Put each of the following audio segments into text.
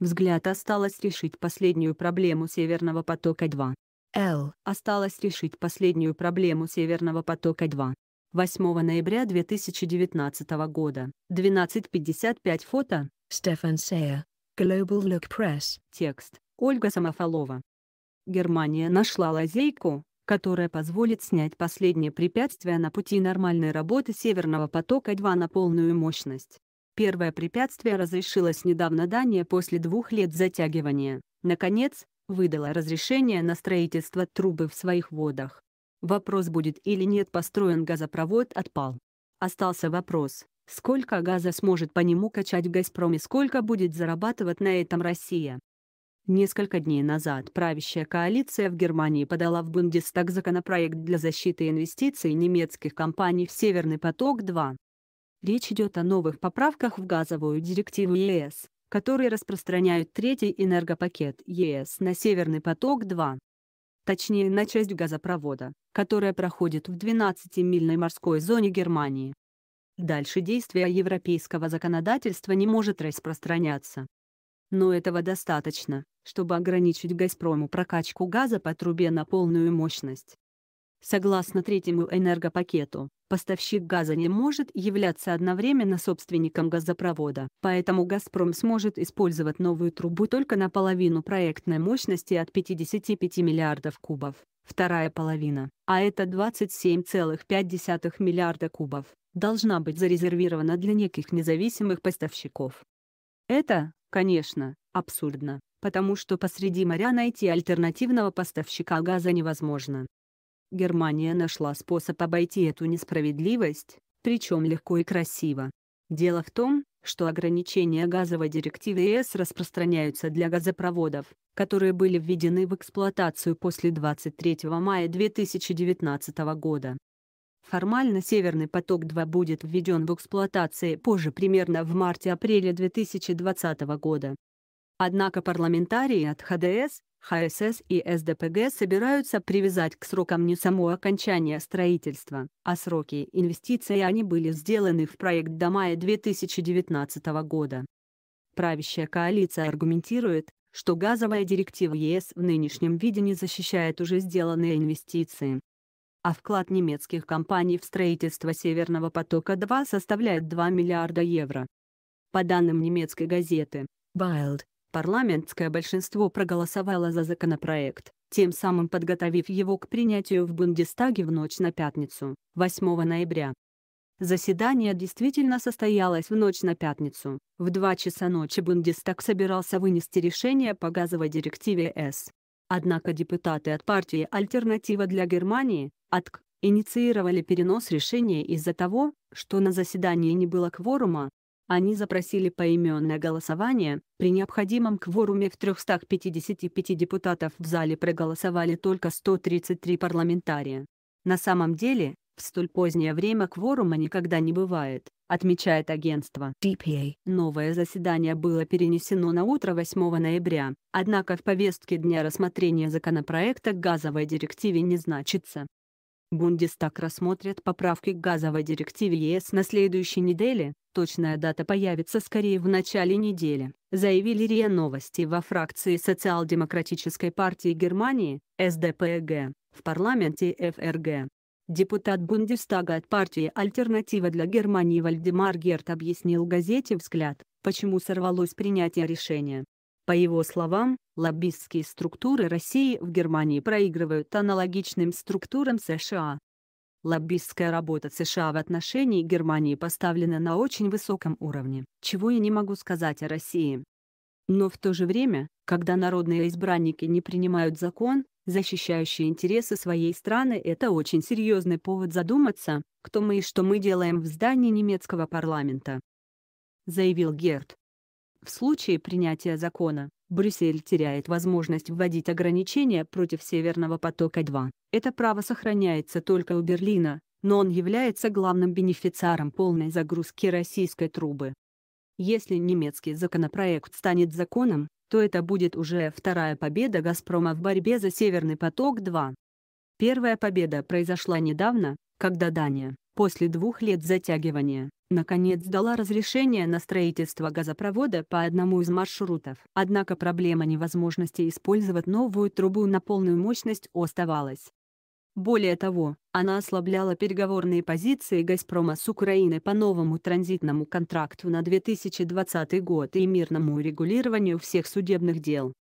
Взгляд осталось решить последнюю проблему Северного потока-2. Л. Осталось решить последнюю проблему Северного потока-2. 8 ноября 2019 года. 12.55 фото. Стефан Сейер. Global Look Press. Текст. Ольга Самофалова. Германия нашла лазейку, которая позволит снять последнее препятствие на пути нормальной работы Северного потока-2 на полную мощность. Первое препятствие разрешилось недавно Дания после двух лет затягивания. Наконец, выдала разрешение на строительство трубы в своих водах. Вопрос, будет или нет построен газопровод, отпал. Остался вопрос, сколько газа сможет по нему качать «Газпром» и сколько будет зарабатывать на этом Россия. Несколько дней назад правящая коалиция в Германии подала в Бундестаг законопроект для защиты инвестиций немецких компаний в «Северный поток-2». Речь идет о новых поправках в газовую директиву ЕС, которые распространяют третий энергопакет ЕС на Северный поток-2. Точнее на часть газопровода, которая проходит в 12-мильной морской зоне Германии. Дальше действие европейского законодательства не может распространяться. Но этого достаточно, чтобы ограничить «Газпрому» прокачку газа по трубе на полную мощность. Согласно третьему энергопакету, поставщик газа не может являться одновременно собственником газопровода, поэтому «Газпром» сможет использовать новую трубу только наполовину проектной мощности от 55 миллиардов кубов, вторая половина, а это 27,5 миллиарда кубов, должна быть зарезервирована для неких независимых поставщиков. Это, конечно, абсурдно, потому что посреди моря найти альтернативного поставщика газа невозможно. Германия нашла способ обойти эту несправедливость, причем легко и красиво. Дело в том, что ограничения газовой директивы ЕС распространяются для газопроводов, которые были введены в эксплуатацию после 23 мая 2019 года. Формально «Северный поток-2» будет введен в эксплуатации позже примерно в марте-апреле 2020 года. Однако парламентарии от ХДС, ХСС и СДПГ собираются привязать к срокам не само окончание строительства, а сроки инвестиций они были сделаны в проект до мая 2019 года. Правящая коалиция аргументирует, что газовая директива ЕС в нынешнем виде не защищает уже сделанные инвестиции. А вклад немецких компаний в строительство Северного потока-2 составляет 2 миллиарда евро. По данным немецкой газеты Bild, Парламентское большинство проголосовало за законопроект, тем самым подготовив его к принятию в Бундестаге в ночь на пятницу, 8 ноября. Заседание действительно состоялось в ночь на пятницу. В 2 часа ночи Бундестаг собирался вынести решение по газовой директиве С. Однако депутаты от партии «Альтернатива для Германии» АТК, инициировали перенос решения из-за того, что на заседании не было кворума, они запросили поименное голосование, при необходимом кворуме в 355 депутатов в зале проголосовали только 133 парламентария. На самом деле, в столь позднее время кворума никогда не бывает, отмечает агентство DPA. Новое заседание было перенесено на утро 8 ноября, однако в повестке дня рассмотрения законопроекта газовой директиве не значится. Бундестаг рассмотрит поправки к газовой директиве ЕС на следующей неделе, точная дата появится скорее в начале недели, заявили РИА Новости во фракции Социал-демократической партии Германии, СДПГ, в парламенте ФРГ. Депутат Бундестага от партии «Альтернатива для Германии» Вальдемар Герт объяснил газете «Взгляд», почему сорвалось принятие решения. По его словам, Лоббистские структуры России в Германии проигрывают аналогичным структурам США. Лоббистская работа США в отношении Германии поставлена на очень высоком уровне, чего я не могу сказать о России. Но в то же время, когда народные избранники не принимают закон, защищающий интересы своей страны, это очень серьезный повод задуматься, кто мы и что мы делаем в здании немецкого парламента. Заявил Герд. В случае принятия закона, Брюссель теряет возможность вводить ограничения против Северного потока-2. Это право сохраняется только у Берлина, но он является главным бенефициаром полной загрузки российской трубы. Если немецкий законопроект станет законом, то это будет уже вторая победа «Газпрома» в борьбе за «Северный поток-2». Первая победа произошла недавно, когда Дания, после двух лет затягивания, наконец дала разрешение на строительство газопровода по одному из маршрутов. Однако проблема невозможности использовать новую трубу на полную мощность оставалась. Более того, она ослабляла переговорные позиции «Газпрома» с Украиной по новому транзитному контракту на 2020 год и мирному регулированию всех судебных дел.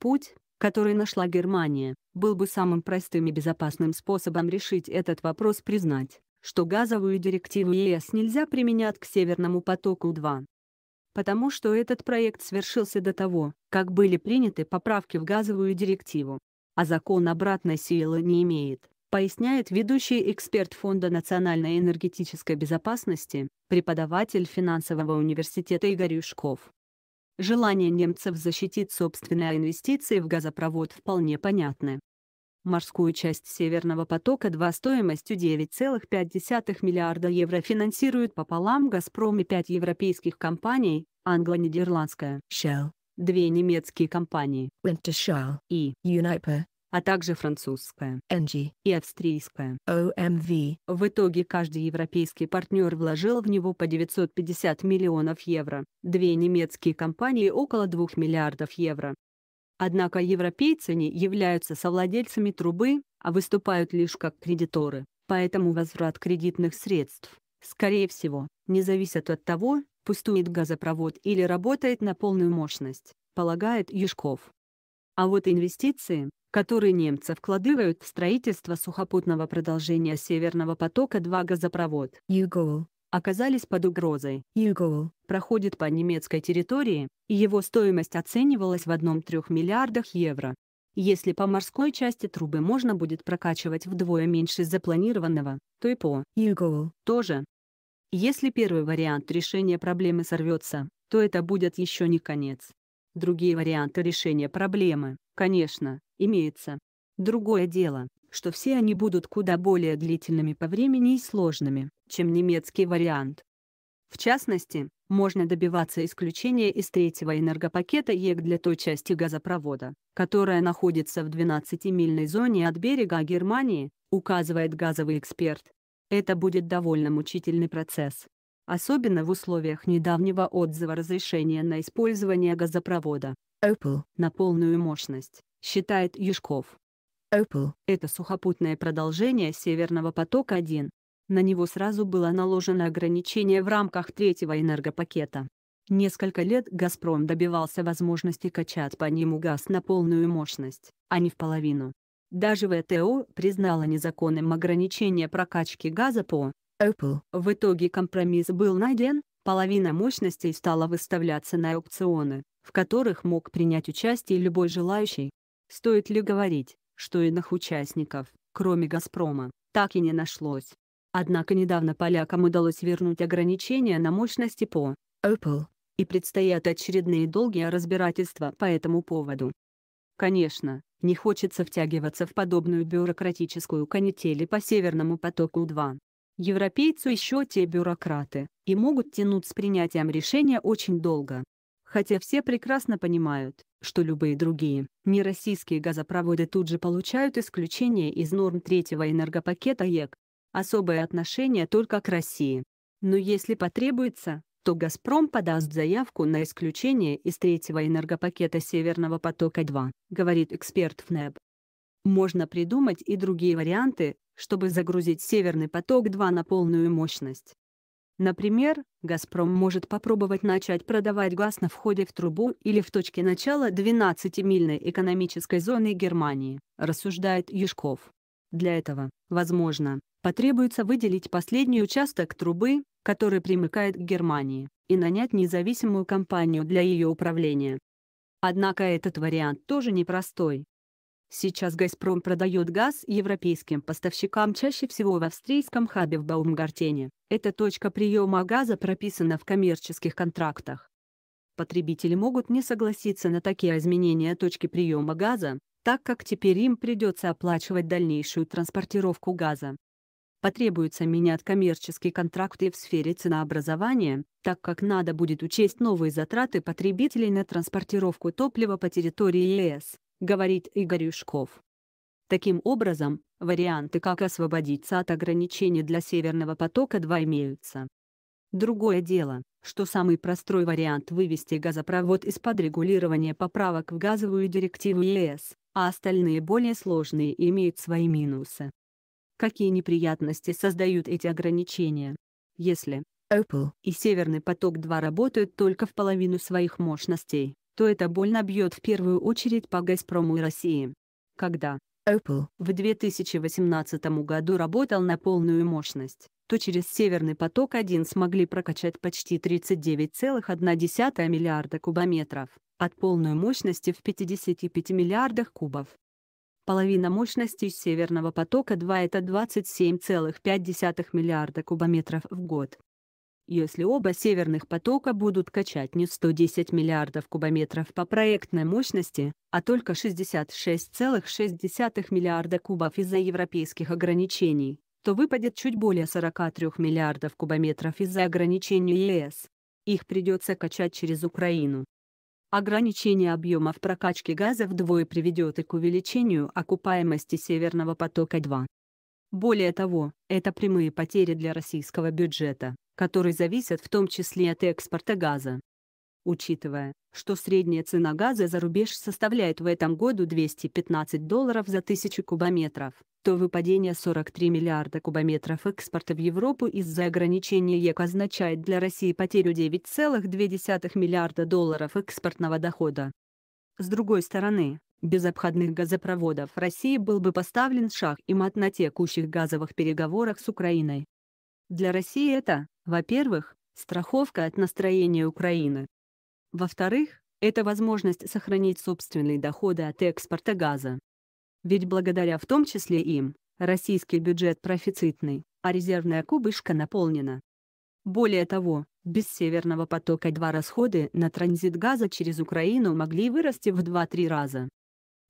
Путь, который нашла Германия, был бы самым простым и безопасным способом решить этот вопрос признать, что газовую директиву ЕС нельзя применять к Северному потоку-2. Потому что этот проект свершился до того, как были приняты поправки в газовую директиву. А закон обратной силы не имеет, поясняет ведущий эксперт Фонда национальной энергетической безопасности, преподаватель финансового университета Игорь Юшков. Желание немцев защитить собственные инвестиции в газопровод вполне понятно морскую часть Северного потока-2 стоимостью 9,5 миллиарда евро финансируют пополам «Газпром» и 5 европейских компаний, англо-нидерландская Shell, две немецкие компании Wintershall и Uniper, а также французская NG и австрийская OMV. В итоге каждый европейский партнер вложил в него по 950 миллионов евро, две немецкие компании около 2 миллиардов евро, Однако европейцы не являются совладельцами трубы, а выступают лишь как кредиторы. Поэтому возврат кредитных средств, скорее всего, не зависит от того, пустует газопровод или работает на полную мощность, полагает Юшков. А вот инвестиции, которые немцы вкладывают в строительство сухопутного продолжения Северного потока-2 газопровод Югол оказались под угрозой. Югол проходит по немецкой территории, и его стоимость оценивалась в 1-3 миллиардах евро. Если по морской части трубы можно будет прокачивать вдвое меньше запланированного, то и по Югол тоже. Если первый вариант решения проблемы сорвется, то это будет еще не конец. Другие варианты решения проблемы, конечно, имеются. Другое дело, что все они будут куда более длительными по времени и сложными, чем немецкий вариант. В частности, можно добиваться исключения из третьего энергопакета ЕК для той части газопровода, которая находится в 12-мильной зоне от берега Германии, указывает газовый эксперт. Это будет довольно мучительный процесс. Особенно в условиях недавнего отзыва разрешения на использование газопровода Opel на полную мощность, считает Юшков. Opal — это сухопутное продолжение Северного потока-1. На него сразу было наложено ограничение в рамках третьего энергопакета. Несколько лет «Газпром» добивался возможности качать по нему газ на полную мощность, а не в половину. Даже ВТО признала незаконным ограничение прокачки газа по Opal. В итоге компромисс был найден, половина мощностей стала выставляться на аукционы, в которых мог принять участие любой желающий. Стоит ли говорить, что иных участников, кроме «Газпрома», так и не нашлось. Однако недавно полякам удалось вернуть ограничения на мощности по Apple, и предстоят очередные долгие разбирательства по этому поводу. Конечно, не хочется втягиваться в подобную бюрократическую канители по Северному потоку-2. Европейцу еще те бюрократы, и могут тянуть с принятием решения очень долго. Хотя все прекрасно понимают, что любые другие нероссийские газопроводы тут же получают исключение из норм третьего энергопакета ЕК. Особое отношение только к России. Но если потребуется, то «Газпром» подаст заявку на исключение из третьего энергопакета «Северного потока-2», говорит эксперт ФНЭБ. Можно придумать и другие варианты, чтобы загрузить «Северный поток-2» на полную мощность. Например, «Газпром» может попробовать начать продавать газ на входе в трубу или в точке начала 12-мильной экономической зоны Германии, рассуждает Юшков. Для этого, возможно, потребуется выделить последний участок трубы, который примыкает к Германии, и нанять независимую компанию для ее управления. Однако этот вариант тоже непростой, Сейчас «Газпром» продает газ европейским поставщикам чаще всего в австрийском хабе в Баумгартене. Эта точка приема газа прописана в коммерческих контрактах. Потребители могут не согласиться на такие изменения точки приема газа, так как теперь им придется оплачивать дальнейшую транспортировку газа. Потребуется менять коммерческие контракты в сфере ценообразования, так как надо будет учесть новые затраты потребителей на транспортировку топлива по территории ЕС говорит Игорь Юшков. Таким образом, варианты, как освободиться от ограничений для Северного потока-2 имеются. Другое дело, что самый простой вариант вывести газопровод из-под регулирования поправок в газовую директиву ЕС, а остальные более сложные имеют свои минусы. Какие неприятности создают эти ограничения? Если Apple и Северный поток-2 работают только в половину своих мощностей, то это больно бьет в первую очередь по «Газпрому» и России. Когда Apple в 2018 году работал на полную мощность, то через «Северный поток-1» смогли прокачать почти 39,1 миллиарда кубометров, от полной мощности в 55 миллиардах кубов. Половина мощности «Северного потока-2» — это 27,5 миллиарда кубометров в год, если оба северных потока будут качать не 110 миллиардов кубометров по проектной мощности, а только 66,6 миллиарда кубов из-за европейских ограничений, то выпадет чуть более 43 миллиардов кубометров из-за ограничений ЕС. Их придется качать через Украину. Ограничение объемов прокачки газа вдвое приведет и к увеличению окупаемости Северного потока-2. Более того, это прямые потери для российского бюджета которые зависят в том числе от экспорта газа. Учитывая, что средняя цена газа за рубеж составляет в этом году 215 долларов за тысячу кубометров, то выпадение 43 миллиарда кубометров экспорта в Европу из-за ограничения ЕК означает для России потерю 9,2 миллиарда долларов экспортного дохода. С другой стороны, без обходных газопроводов России был бы поставлен шах и мат на текущих газовых переговорах с Украиной. Для России это, во-первых, страховка от настроения Украины. Во-вторых, это возможность сохранить собственные доходы от экспорта газа. Ведь благодаря в том числе им, российский бюджет профицитный, а резервная кубышка наполнена. Более того, без «Северного потока-2» расходы на транзит газа через Украину могли вырасти в 2-3 раза.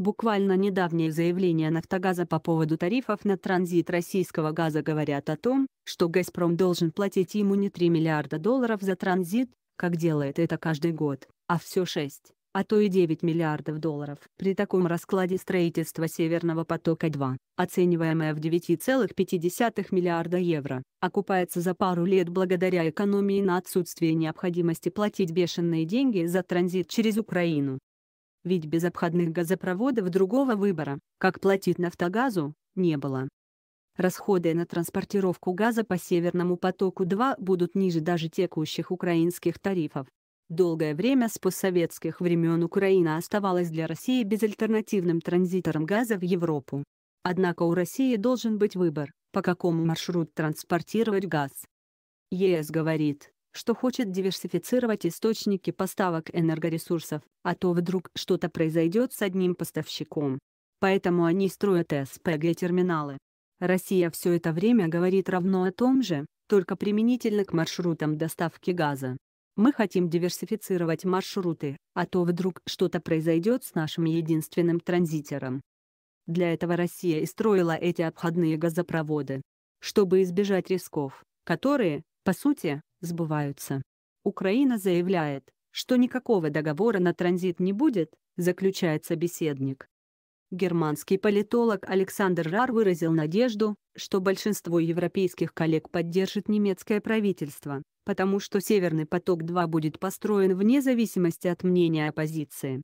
Буквально недавние заявления «Нафтогаза» по поводу тарифов на транзит российского газа говорят о том, что «Газпром» должен платить ему не 3 миллиарда долларов за транзит, как делает это каждый год, а все 6, а то и 9 миллиардов долларов. При таком раскладе строительство «Северного потока-2», оцениваемое в 9,5 миллиарда евро, окупается за пару лет благодаря экономии на отсутствие необходимости платить бешеные деньги за транзит через Украину ведь без обходных газопроводов другого выбора, как платить «Нафтогазу», не было. Расходы на транспортировку газа по Северному потоку-2 будут ниже даже текущих украинских тарифов. Долгое время с постсоветских времен Украина оставалась для России безальтернативным транзитором газа в Европу. Однако у России должен быть выбор, по какому маршруту транспортировать газ. ЕС говорит, что хочет диверсифицировать источники поставок энергоресурсов, а то вдруг что-то произойдет с одним поставщиком. Поэтому они строят СПГ-терминалы. Россия все это время говорит равно о том же, только применительно к маршрутам доставки газа. Мы хотим диверсифицировать маршруты, а то вдруг что-то произойдет с нашим единственным транзитером. Для этого Россия и строила эти обходные газопроводы. Чтобы избежать рисков, которые, по сути, сбываются. Украина заявляет, что никакого договора на транзит не будет, заключает собеседник. Германский политолог Александр Рар выразил надежду, что большинство европейских коллег поддержит немецкое правительство, потому что «Северный поток-2» будет построен вне зависимости от мнения оппозиции.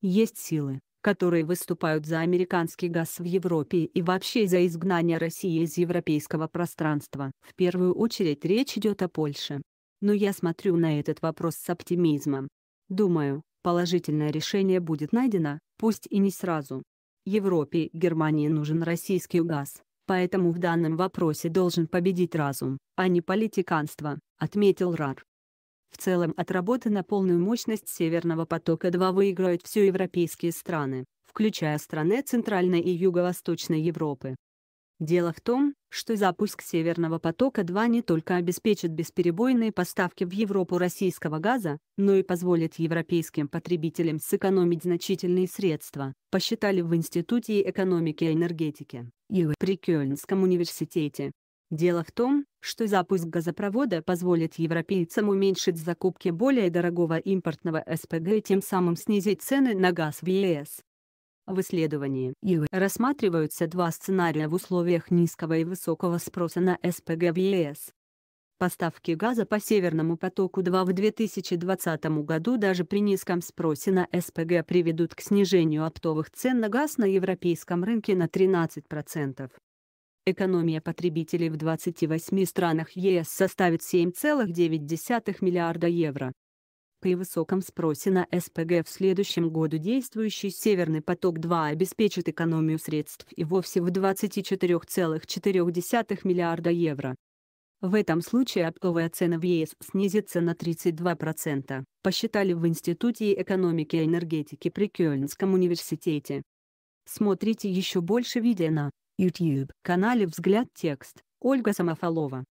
Есть силы, которые выступают за американский газ в Европе и вообще за изгнание России из европейского пространства. В первую очередь речь идет о Польше. Но я смотрю на этот вопрос с оптимизмом. Думаю, положительное решение будет найдено, пусть и не сразу. Европе и Германии нужен российский газ, поэтому в данном вопросе должен победить разум, а не политиканство, отметил Рар. В целом от работы на полную мощность «Северного потока-2» выиграют все европейские страны, включая страны Центральной и Юго-Восточной Европы. Дело в том, что запуск «Северного потока-2» не только обеспечит бесперебойные поставки в Европу российского газа, но и позволит европейским потребителям сэкономить значительные средства, посчитали в Институте экономики и энергетики при Кёльнском университете. Дело в том, что запуск газопровода позволит европейцам уменьшить закупки более дорогого импортного СПГ и тем самым снизить цены на газ в ЕС. В исследовании ЕВ рассматриваются два сценария в условиях низкого и высокого спроса на СПГ в ЕС. Поставки газа по Северному потоку-2 в 2020 году даже при низком спросе на СПГ приведут к снижению оптовых цен на газ на европейском рынке на 13%. Экономия потребителей в 28 странах ЕС составит 7,9 миллиарда евро. При высоком спросе на СПГ в следующем году действующий «Северный поток-2» обеспечит экономию средств и вовсе в 24,4 миллиарда евро. В этом случае оптовая цена в ЕС снизится на 32%, посчитали в Институте экономики и энергетики при Кёльнском университете. Смотрите еще больше видео на YouTube, канале «Взгляд текст», Ольга Самофалова.